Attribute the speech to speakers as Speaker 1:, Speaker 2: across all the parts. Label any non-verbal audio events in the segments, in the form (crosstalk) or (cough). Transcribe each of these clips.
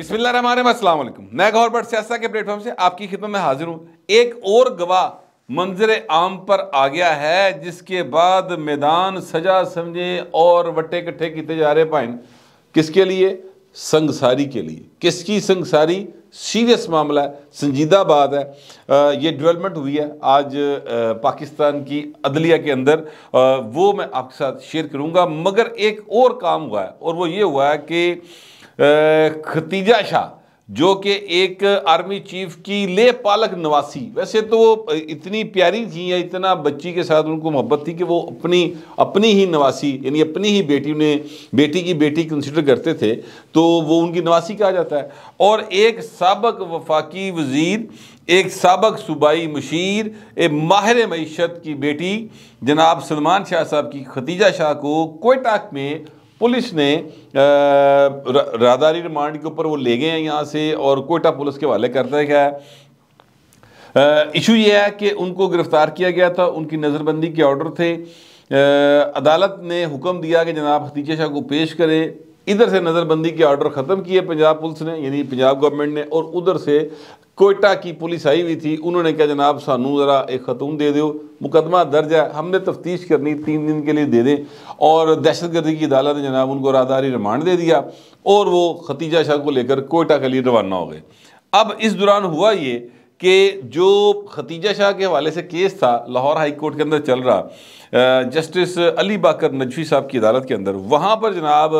Speaker 1: बिस्मिल्लाम मैं गौर भट्ट सियासा के प्लेटफॉर्म से आपकी खिदमत में हाजिर हूँ एक और गवाह मंजर आम पर आ गया है जिसके बाद मैदान सजा समझे और वटे कट्ठे किते जा रहे पाइन किसके लिए संगसारी के लिए किसकी संगसारी सीरियस मामला है संजीदा बात है ये डेवलपमेंट हुई है आज पाकिस्तान की अदलिया के अंदर वो मैं आपके साथ शेयर करूँगा मगर एक और काम हुआ है और वो ये हुआ है कि खतीजा शाह जो कि एक आर्मी चीफ की ले पालक नवासी वैसे तो वो इतनी प्यारी थी या इतना बच्ची के साथ उनको मोहब्बत थी कि वो अपनी अपनी ही नवासी यानी अपनी ही बेटी उन्हें बेटी की बेटी कंसिडर करते थे तो वो उनकी नवासी कहा जाता है और एक सबक वफाकी वजीर एक सबक सूबाई मशीर ए माहिर मीशत की बेटी जनाब सलमान शाह साहब की खतीजा शाह को कोयटाक में पुलिस ने रादारी रिमांड के ऊपर वो ले गए हैं यहाँ से और कोयटा पुलिस के हवाले करता गया है इशू यह है कि उनको गिरफ़्तार किया गया था उनकी नज़रबंदी के ऑर्डर थे आ, अदालत ने हुक्म दिया कि जनाब हतीजे शाह को पेश करें इधर से नज़रबंदी के ऑर्डर ख़त्म किए पंजाब पुलिस ने यानी पंजाब गवर्नमेंट ने और उधर से कोयटा की पुलिस आई हुई थी उन्होंने कहा जनाब सानू ज़रा एक खतून दे दो मुकदमा दर्ज है हमने तफ्तीश करनी तीन दिन के लिए दे दें और दहशत गर्दी की अदालत ने जनाब उनको राहदारी रिमांड दे दिया और वो खतीजा शाह को लेकर कोयटा के लिए रवाना हो गए अब इस दौरान हुआ ये कि जो खतीजा शाह के हवाले से केस था लाहौर हाई कोर्ट के अंदर चल रहा जस्टिस अली बाकर नजवी साहब की अदालत के अंदर वहाँ पर जनाब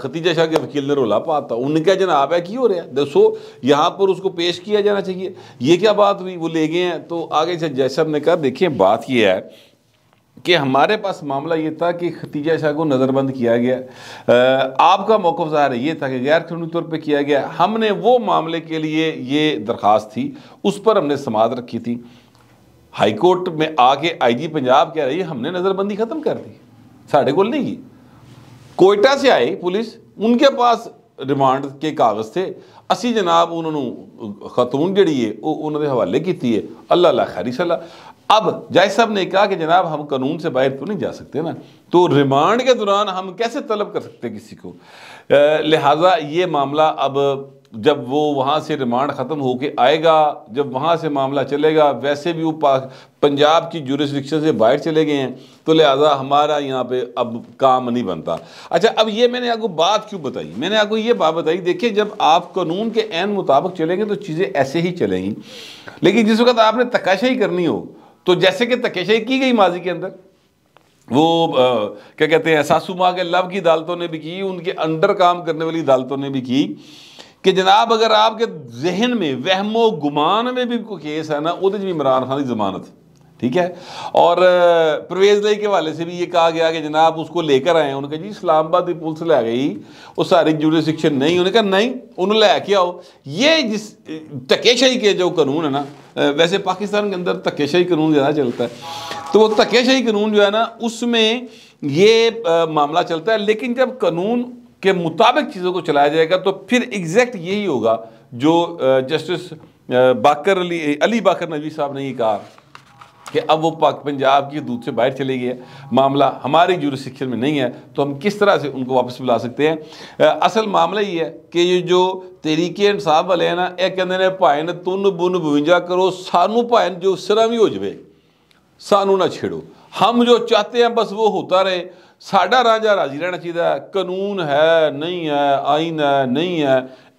Speaker 1: खतीजा शाह के वकील ने रोला पाता उन्होंने कहा जनाब है कि हो रहा है दसो यहाँ पर उसको पेश किया जाना चाहिए ये क्या बात हुई वो ले गए हैं तो आगे से जैसा साहब ने कहा देखिए बात यह है કે ہمارے پاس معاملہ یہ تھا કે ખતીજા આશા કો નજરબંદ کیا ગયા આપકા મોકફ ظاہر યે થા કે ગેર કાનૂની તરહ પે કિયા ગયા હમને વો મામલે કે લિયે યે દરખાસ્ત થી ઉસ પર હમને સમાદ રાખી થી હાઈકોર્ટ મે આ કે આઈજી પંજાબ કે હૈ યે હમને નજરબંધી ખતમ કર દી સાડે કો નહી કોઈટા સે આઈ પોલીસ ઉનકે પાસ રિમાન્ડ કે કાગજ થે અસી جناب ઉનનુ ખતૂન જેડી એ ઓ ઉનનદે હવાલے કીતી એ અલ્લાહ અખરીસલા अब जाय साहब ने कहा कि जनाब हम कानून से बाहर तो नहीं जा सकते ना तो रिमांड के दौरान हम कैसे तलब कर सकते किसी को लिहाजा ये मामला अब जब वो वहाँ से रिमांड ख़त्म होके आएगा जब वहाँ से मामला चलेगा वैसे भी वो पंजाब की जुरिस्डिक्शन से बाहर चले गए हैं तो लिहाजा हमारा यहाँ पे अब काम नहीं बनता अच्छा अब ये मैंने आपको बात क्यों बताई मैंने आपको ये बात बताई देखिए जब आप कानून के एन मुताबिक चलेंगे तो चीज़ें ऐसे ही चलेंगी लेकिन जिस वक्त आपने तकाशाही करनी हो तो जैसे कि तकेशाही की गई माजी के अंदर वो आ, क्या कहते हैं सासू माँ के लव की अदालतों ने भी की उनके अंडर काम करने वाली अदालतों ने भी की कि जनाब अगर आपके जहन में वहमो गुमान में भी कोई केस है ना वो भी इमरान खान की जमानत है ठीक है और परवेज लई के वाले से भी ये कहा गया कि जनाब उसको लेकर आए उन्होंने कहा जी इस्लामाबाद पुलिस लै गई वो सारी जुडिसडिक्शन नहीं उन्होंने कहा नहीं उन्होंने लैके आओ ये जिस धक्केशाही के जो कानून है ना वैसे पाकिस्तान के अंदर धक्केशाही कानून ज़्यादा चलता है तो वो धक्केशाही कानून जो है ना उसमें ये मामला चलता है लेकिन जब कानून के मुताबिक चीज़ों को चलाया जाएगा तो फिर एग्जैक्ट यही होगा जो जस्टिस बाकर अली अली बाकर नजवी साहब ने ये कहा कि अब वो पाक पंजाब की दूध से बाहर चले गए मामला हमारे जूरिस्टिक्शन में नहीं है तो हम किस तरह से उनको वापस बुला सकते हैं असल मामला ये है कि ये जो तरीके इंसाफ वाले हैं ना यह कहते हैं भाएन तुन बुन बवंजा करो सानू भाएन जो सिरा भी हो जाए सानू ना छेड़ो हम जो चाहते हैं बस वो होता रहे साडा राजा राजी रहना चाहिए कानून है नहीं है आइन है नहीं है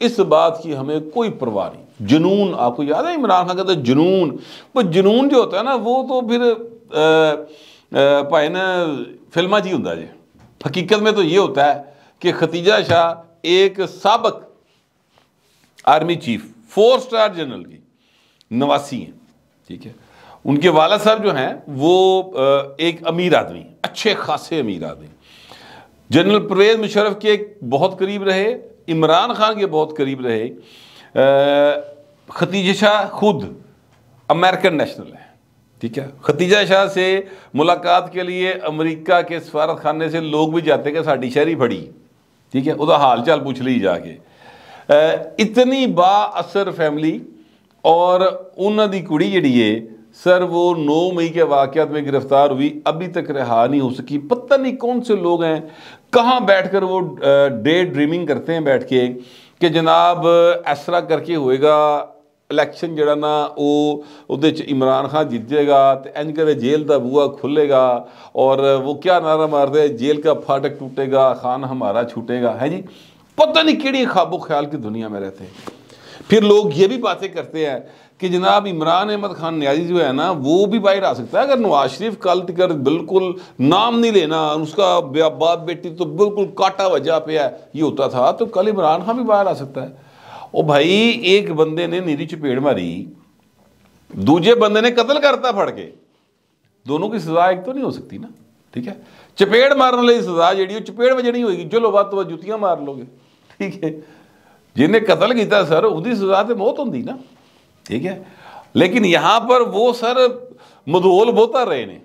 Speaker 1: इस बात की हमें कोई परवाह नहीं जुनून आपको याद है इमरान खान कहते तो जुनून वो जुनून जो होता है ना वो तो फिर भाई ना फिल्मा जी होंगे जी हकीकत में तो ये होता है कि खतीजा शाह एक सबक army chief four star general की नवासी हैं ठीक है उनके वाला साहब जो हैं वो एक अमीर आदमी अच्छे खासे अमीर आदमी जनरल परवेज मुशरफ के बहुत करीब रहे इमरान खान के बहुत करीब रहे खतीजा शाह खुद अमेरिकन नेशनल है ठीक है खतीजा शाह से मुलाकात के लिए अमेरिका के सफारत खाने से लोग भी जाते कि साड़ी शहरी फड़ी ठीक है वह हाल चाल पूछ ली जाके इतनी ਇਤਨੀ फैमिली और उन्होंने कुड़ी ਉਹਨਾਂ ਦੀ सर वो नौ मई के वाकत में गिरफ्तार हुई अभी तक रिहा नहीं हो सकी पता नहीं कौन से लोग हैं कहाँ बैठकर वो डे ड्रीमिंग करते हैं बैठ के ਕਿ ਜਨਾਬ ਇਸ ਤਰ੍ਹਾਂ ਕਰਕੇ ਹੋਏਗਾ ਇਲੈਕਸ਼ਨ ਜਿਹੜਾ ਨਾ ਉਹ ਉਹਦੇ ਚ ਇਮਰਾਨ ਖਾਨ ਜਿੱਤ ਜਾਏਗਾ ਤੇ ਇੰਜ ਕਰੇ ਜੇਲ੍ਹ ਦਾ ਬੂਆ ਖੁੱਲੇਗਾ ਔਰ ਉਹ ਕਿਆ ਨਾਰਾ ਮਾਰਦੇ ਜੇਲ੍ਹ ਦਾ ਫਾਟਕ ਟੁੱਟੇਗਾ ਖਾਨ ਹਮਾਰਾ ਛੁੱਟੇਗਾ ਹੈ ਜੀ ਪਤਾ ਨਹੀਂ ਕਿਹੜੀ ਖਾਬੋ ਖਿਆਲ ਕੀ ਦੁਨੀਆ ਮੇ ਰਹਤੇ फिर लोग ये भी बातें करते हैं कि जनाब इमरान अहमद खान न्याजी जो है ना वो भी बाहर आ सकता है अगर नवाज शरीफ कल तकर बिल्कुल नाम नहीं लेना उसका बाप बेटी तो बिल्कुल काटा वजह पे है ये होता था तो कल इमरान खान भी बाहर आ सकता है ओ भाई एक बंदे ने नीरी चपेड़ मारी दूजे बंदे ने कत्ल करता फड़ के दोनों की सजा एक तो नहीं हो सकती ना ठीक है चपेड़ मारने लगी सजा जी चपेड़ में जड़ी होगी जो लो बात तो जुतियाँ मार लोगे ठीक है जिन्हें कतल किया सर उसकी सजा तो मौत होंगी ना ठीक है लेकिन यहाँ पर वो सर मदोल बोता रहे ने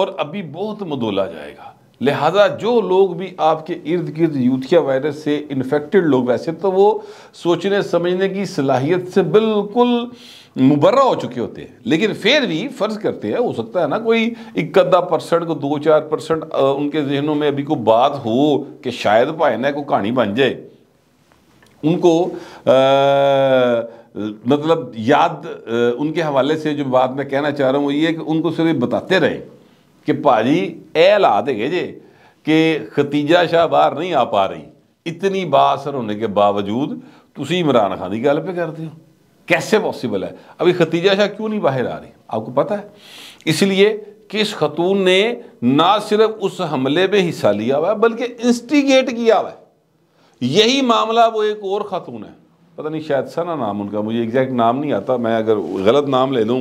Speaker 1: और अभी बहुत मधोला जाएगा लिहाजा जो लोग भी आपके इर्द गिर्द यूथिया वायरस से इन्फेक्टेड लोग वैसे तो वो सोचने समझने की सलाहियत से बिल्कुल मुबर्रा हो चुके होते हैं लेकिन फिर भी फ़र्ज़ करते हैं हो सकता है ना कोई इक्दा परसेंट को दो चार परसेंट उनके जहनों में अभी कोई बात हो कि शायद भाई ना कोई कहानी बन जाए उनको आ, मतलब याद उनके हवाले से जो बात मैं कहना चाह रहा हूँ वो ये कि उनको सिर्फ बताते रहे कि भाजी ए ला जे कि खतीजा शाह बाहर नहीं आ पा रही इतनी बासर होने के बावजूद तुम इमरान खान की गल पर करते हो कैसे पॉसिबल है अभी खतीजा शाह क्यों नहीं बाहर आ रही आपको पता है इसलिए कि खतून ने ना सिर्फ उस हमले में हिस्सा लिया हुआ है बल्कि इंस्टिगेट किया हुआ है यही मामला वो एक और ख़ातून है पता नहीं शायद सना नाम उनका मुझे एग्जैक्ट नाम नहीं आता मैं अगर गलत नाम ले लूँ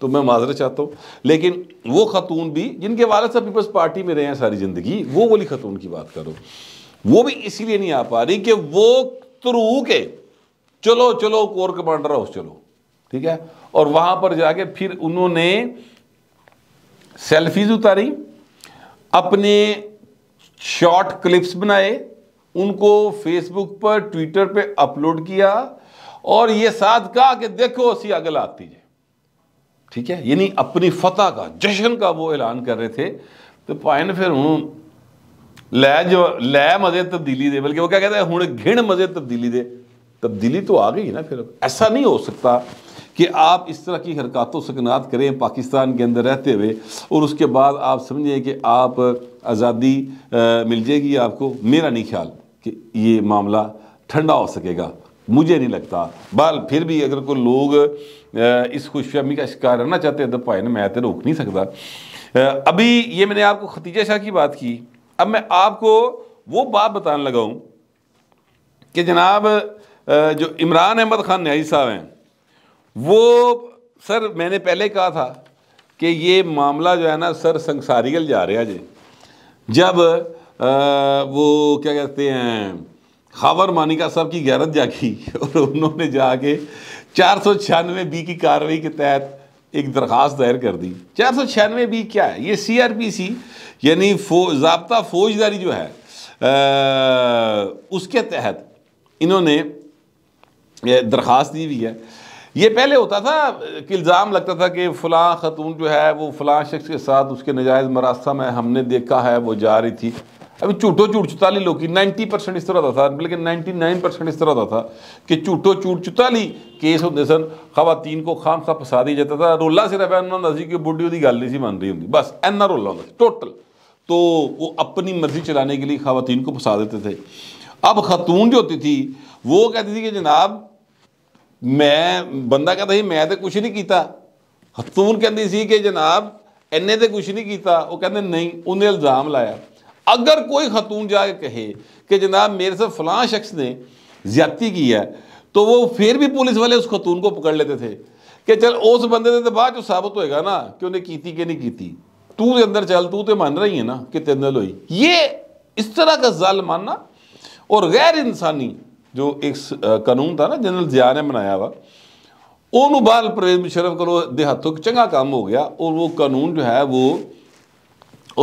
Speaker 1: तो मैं माजरा चाहता हूँ लेकिन वो ख़ातून भी जिनके वाले साहब पीपल्स पार्टी में रहे हैं सारी ज़िंदगी वो वाली ख़ातून की बात करो वो भी इसीलिए नहीं आ पा रही कि वो थ्रू के चलो चलो कोर कमांडर हाउस चलो ठीक है और वहाँ पर जाके फिर उन्होंने सेल्फीज उतारी अपने शॉर्ट क्लिप्स बनाए उनको फेसबुक पर ट्विटर पे अपलोड किया और ये साथ कहा कि देखो सी अगल आती है ठीक है यानी अपनी फतह का जश्न का वो ऐलान कर रहे थे तो पाए पाइन फिर हूँ लै जो लै मजे तब्दीली दे बल्कि वो क्या कहते हैं हूँ घिण मजे तब्दीली दे तब्दीली तो आ गई ना फिर ऐसा नहीं हो सकता कि आप इस तरह की हरकत सकनात करें पाकिस्तान के अंदर रहते हुए और उसके बाद आप समझें कि आप आज़ादी मिल जाएगी आपको मेरा नहीं ख्याल कि ये मामला ठंडा हो सकेगा मुझे नहीं लगता बाल फिर भी अगर कोई लोग इस खुशफहमी का शिकार रहना चाहते हैं तो भाई ना मैं तो रोक नहीं सकता अभी ये मैंने आपको खतीजा शाह की बात की अब मैं आपको वो बात बताने लगा हूँ कि जनाब जो इमरान अहमद ख़ान न्याजी साहब हैं वो सर मैंने पहले कहा था कि ये मामला जो है ना सर संसारिकल जा रहा जी जब वो क्या कहते हैं खावर मानिका साहब की गैरत जागी (laughs) और उन्होंने जाके चार सौ छियानवे बी की कार्रवाई के तहत एक दरख्वास्त दायर कर दी चार सौ छियानवे बी क्या है ये सी आर पी सी यानी फो जबता फौजदारी जो है आ, उसके तहत इन्होंने दरख्वास्त दी हुई है ये पहले होता था कि इल्ज़ाम लगता था कि फ़लाँ ख़तून जो है वो फ़लाँ शख्स के साथ उसके नजायज़ मरासम में हमने देखा है वो जा रही थी अभी झूठो झूठ चुताली लोग नाइन्टी परसेंट इस तरह का था बल्कि नाइन्टी नाइन परसेंट इस तरह का था कि झूठो झूठ चुताली केस होंगे सन खातन को खाम खा फसा दिया जाता था रोला सिर्फ इन्होंने होंगे कि बुढ़ी वो गल नहीं मन रही होंगी बस इन्ना रोला होंगे टोटल तो वो अपनी मर्जी चलाने के लिए खातन को फंसा देते थे अब खातून जो होती थी वो कहती थी कि जनाब मैं बंदा कहता ही मैं तो कुछ नहीं किया खतून कहती सी कि जनाब इन्हें तो कुछ नहीं किया वो कहते नहीं उन्हें इल्ज़ाम लाया अगर कोई खतून जाके कहे कि जनाब मेरे से फलां शख्स ने ज्यादती की है तो वो फिर भी पुलिस वाले उस खतून को पकड़ लेते थे कि चल उस बंदे ने तो बाद जो साबित होएगा ना कि उन्हें की कि नहीं की तू के अंदर चल तू तो मान रही है ना कि तेरे अंदर हुई ये इस तरह का जाल मानना और गैर इंसानी जो एक कानून था ना जनरल जिया ने बनाया हुआ उन्होंने बाल परवेज मुशरफ दे देहातों चंगा काम हो गया और वो कानून जो है वो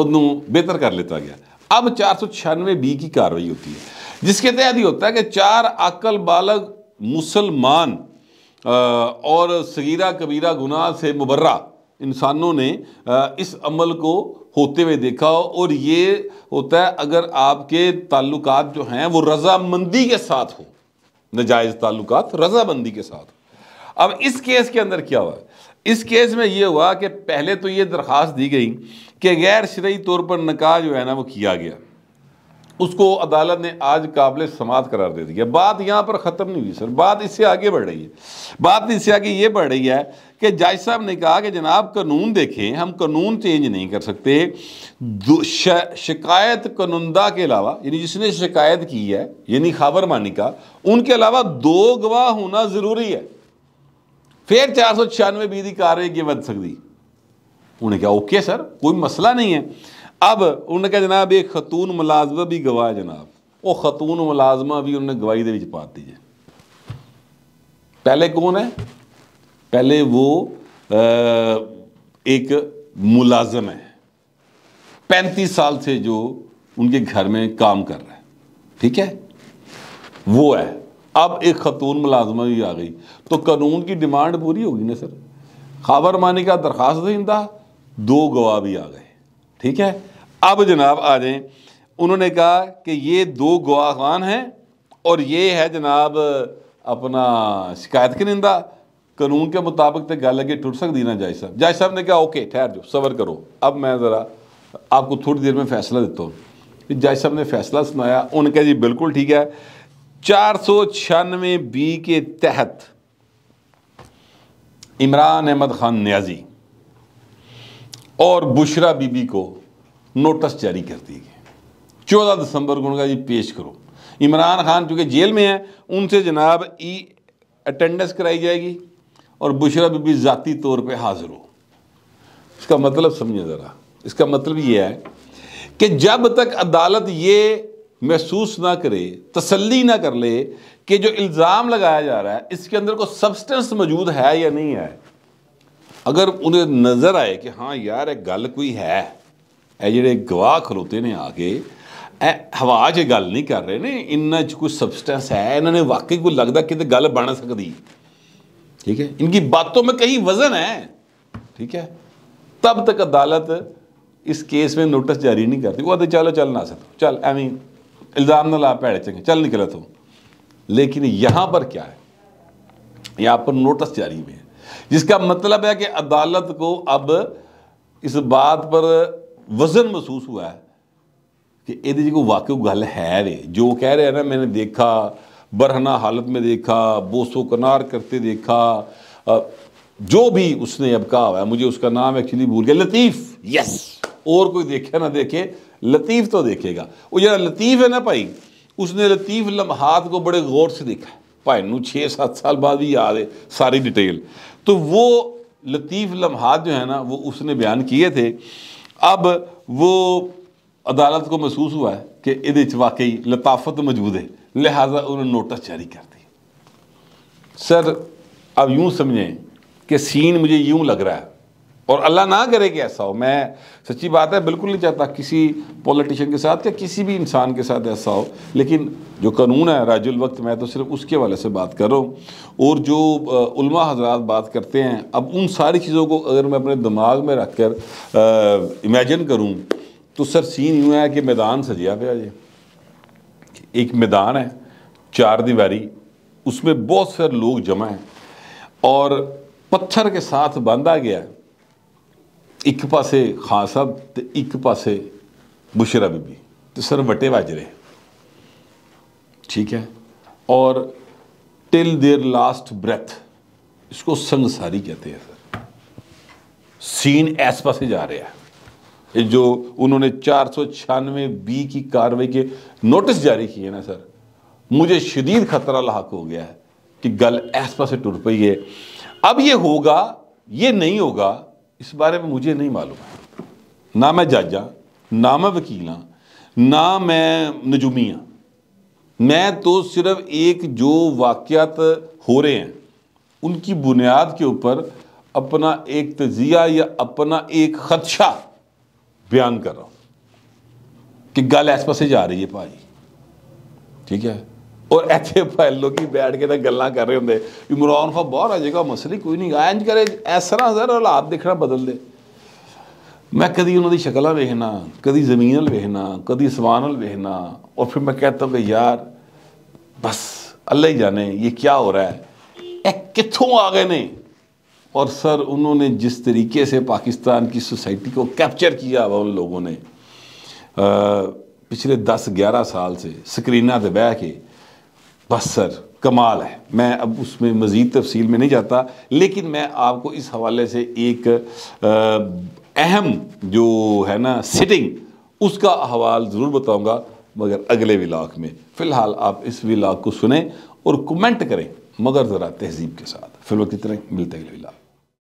Speaker 1: उन्होंने बेहतर कर लिता गया अब चार सौ छियानवे बी की कार्रवाई होती है जिसके तहत ये होता है कि चार अकल बालग मुसलमान और सगीरा कबीरा गुनाह से मुबर्रा इंसानों ने इस अमल को होते हुए देखा हो और ये होता है अगर आपके ताल्लुक जो हैं वो रजामंदी के साथ हो नजायज़ ताल्लुकात रजामंदी के साथ हो अब इस केस के अंदर क्या हुआ इस केस में ये हुआ कि पहले तो ये दरख्वास्त दी गई कि गैर शरीय तौर पर नका जो है ना वो किया गया उसको अदालत ने आज काबिल समात करार दे दिया बात यहाँ पर ख़त्म नहीं हुई सर बात इससे आगे बढ़ रही है बात इससे आगे ये बढ़ रही है कि जज साहब ने कहा कि जनाब कानून देखें हम कानून चेंज नहीं कर सकते शिकायत कानूनदा के अलावा यानी जिसने शिकायत की है यानी खबर मानी का उनके अलावा दो गवाह होना ज़रूरी है फिर चार सौ छियानवे बीधी कार्रवाई की बद सकती उन्होंने कहा ओके सर कोई मसला नहीं है अब उन्होंने कहा जनाब एक खतून मुलाजमा भी गवाह जनाब वो खतून मुलाजमा भी उन्होंने गवाही दे पाती है पहले कौन है पहले वो आ, एक मुलाजम है पैंतीस साल से जो उनके घर में काम कर रहा है ठीक है वो है अब एक खतून मुलाजमा भी आ गई तो कानून की डिमांड पूरी होगी ना सर खबर मानी का दरख्वास्त दिंदा दो गवाह भी आ गए ठीक है अब जनाब आ जाए उन्होंने कहा कि ये दो गवाह खान हैं और ये है जनाब अपना शिकायत निंदा कानून के मुताबिक तो गल अगे टूट सकती ना जाय साहब जाय साहब ने कहा ओके ठहर जाओ सबर करो अब मैं ज़रा आपको थोड़ी देर में फैसला देता हूँ जाय साहब ने फैसला सुनाया उन्होंने कहा जी बिल्कुल ठीक है चार सौ छियानवे बी के तहत इमरान अहमद खान न्याजी और बुशरा बीबी को नोटिस जारी कर दिए गए चौदह दिसंबर को उनका जी पेश करो इमरान खान चूँकि जेल में हैं उनसे जनाब ई अटेंडेंस कराई जाएगी और बुशरा बीबी ज़ाती तौर पर हाजिर हो इसका मतलब समझे ज़रा इसका मतलब ये है कि जब तक अदालत ये महसूस ना करे तसल्ली ना कर ले कि जो इल्ज़ाम लगाया जा रहा है इसके अंदर कोई सब्सटेंस मौजूद है या नहीं है अगर उन्हें नज़र आए कि हाँ यार एक गल कोई है यह जे गवाह खलोते ने आके ए हवा च गल नहीं कर रहे ने इन्ना च कुछ सबसटेंस है इन्होंने वाकई को लगता कि गल बन सकती ठीक है इनकी बातों में कहीं वजन है ठीक है तब तक अदालत इस केस में नोटिस जारी नहीं करती वो आते चलो चल ना सर चल एवं इल्जाम ना ला भैड़े चंगे चल निकल तू लेकिन यहाँ पर क्या है यहाँ पर नोटिस जारी में जिसका मतलब है कि अदालत को अब इस बात पर वजन महसूस हुआ है कि ये जो वाकई गल है रे जो कह रहे हैं ना मैंने देखा बरहना हालत में देखा बोसो कनार करते देखा जो भी उसने अब कहा हुआ है मुझे उसका नाम एक्चुअली भूल गया लतीफ़ यस और कोई देखे ना देखे लतीफ़ तो देखेगा वो जरा लतीफ़ है ना भाई उसने लतीफ़ लम्हात को बड़े गौर से देखा है भाई छः सात साल बाद भी याद है सारी डिटेल तो वो लतीफ़ लम्हात जो है ना वो उसने बयान किए थे अब वो अदालत को महसूस हुआ है कि ये वाकई लताफत मौजूद है लिहाजा उन्होंने नोटिस जारी कर दिया सर अब यूँ समझें कि सीन मुझे यूँ लग रहा है और अल्लाह ना करे कि ऐसा हो मैं सच्ची बात है बिल्कुल नहीं चाहता किसी पॉलिटिशियन के साथ या किसी भी इंसान के साथ ऐसा हो लेकिन जो कानून है राजुल वक्त मैं तो सिर्फ उसके हवाले से बात कर रहा हूँ और जो उल्मा हजरात बात करते हैं अब उन सारी चीज़ों को अगर मैं अपने दिमाग में रख कर इमेजन करूँ तो सर सीन यूँ है कि मैदान सजिया पे आज एक मैदान है चार दीवारी उसमें बहुत सारे लोग जमा हैं और पत्थर के साथ बांधा गया है पास ਪਾਸੇ साहब तो एक पास बुशरा बीबी तो सर वटे ਵੱਜ रहे ठीक है और टिल देयर लास्ट ब्रेथ इसको संगसारी कहते हैं सर सीन इस पास जा रहा है जो उन्होंने चार सौ छियानवे बी की कार्रवाई के नोटिस जारी किए ना सर मुझे शदीद खतरा लाक हो गया है कि गल इस पास टूट पी है अब ये होगा ये नहीं होगा इस बारे में मुझे नहीं मालूम है ना मैं जजा ना मैं वकील हाँ ना मैं नजूमी हाँ मैं तो सिर्फ एक जो वाक़ात हो रहे हैं उनकी बुनियाद के ऊपर अपना एक तजिया या अपना एक ख़दशा बयान कर रहा हूँ कि गल इस पास जा रही है भाई ठीक है ਔਰ ਇੱਥੇ ਫਾਇਲ ਲੋਕੀ ਬੈਠ ਕੇ ਤਾਂ ਗੱਲਾਂ ਕਰ ਰਹੇ ਹੁੰਦੇ ਇਮਰਾਨ ਖਾਨ ਬਾਹਰ ਆ ਜਾਏਗਾ ਮਸਲੀ ਕੋਈ ਨਹੀਂ ਐਂਜ ਕਰੇ ਇਸ ਤਰ੍ਹਾਂ ਜ਼ਰ ਹਾਲਾਤ ਦੇਖਣਾ ਬਦਲਦੇ ਮੈਂ ਕਦੀ ਉਹਨਾਂ ਦੀ ਸ਼ਕਲਾਂ ਵੇਖਣਾ ਕਦੀ ਜ਼ਮੀਨ ਨਾਲ ਵੇਖਣਾ ਕਦੀ ਅਸਮਾਨ ਨਾਲ ਵੇਖਣਾ ਔਰ ਫਿਰ ਮੈਂ ਕਹਤਾ ਵੀ ਯਾਰ ਬਸ ਅੱਲਾ ਹੀ ਜਾਣੇ ਇਹ ਕੀ ਹੋ ਰਿਹਾ ਹੈ ਇਹ ਕਿੱਥੋਂ आ गए ने और सर उन्होंने जिस तरीके से पाकिस्तान की सोसाइटी को कैप्चर किया हुआ उन लोगों ने आ, पिछले 10-11 साल से स्क्रीना दबा के बस सर कमाल है मैं अब उसमें मज़ीद तफसील में नहीं जाता लेकिन मैं आपको इस हवाले से एक अहम जो है ना सिटिंग उसका अहवाल ज़रूर बताऊँगा मगर अगले विलाक में फ़िलहाल आप इस विलाक को सुने और कमेंट करें मगर ज़रा तहजीब के साथ फिर वक्त इतने मिलते अगले विलाक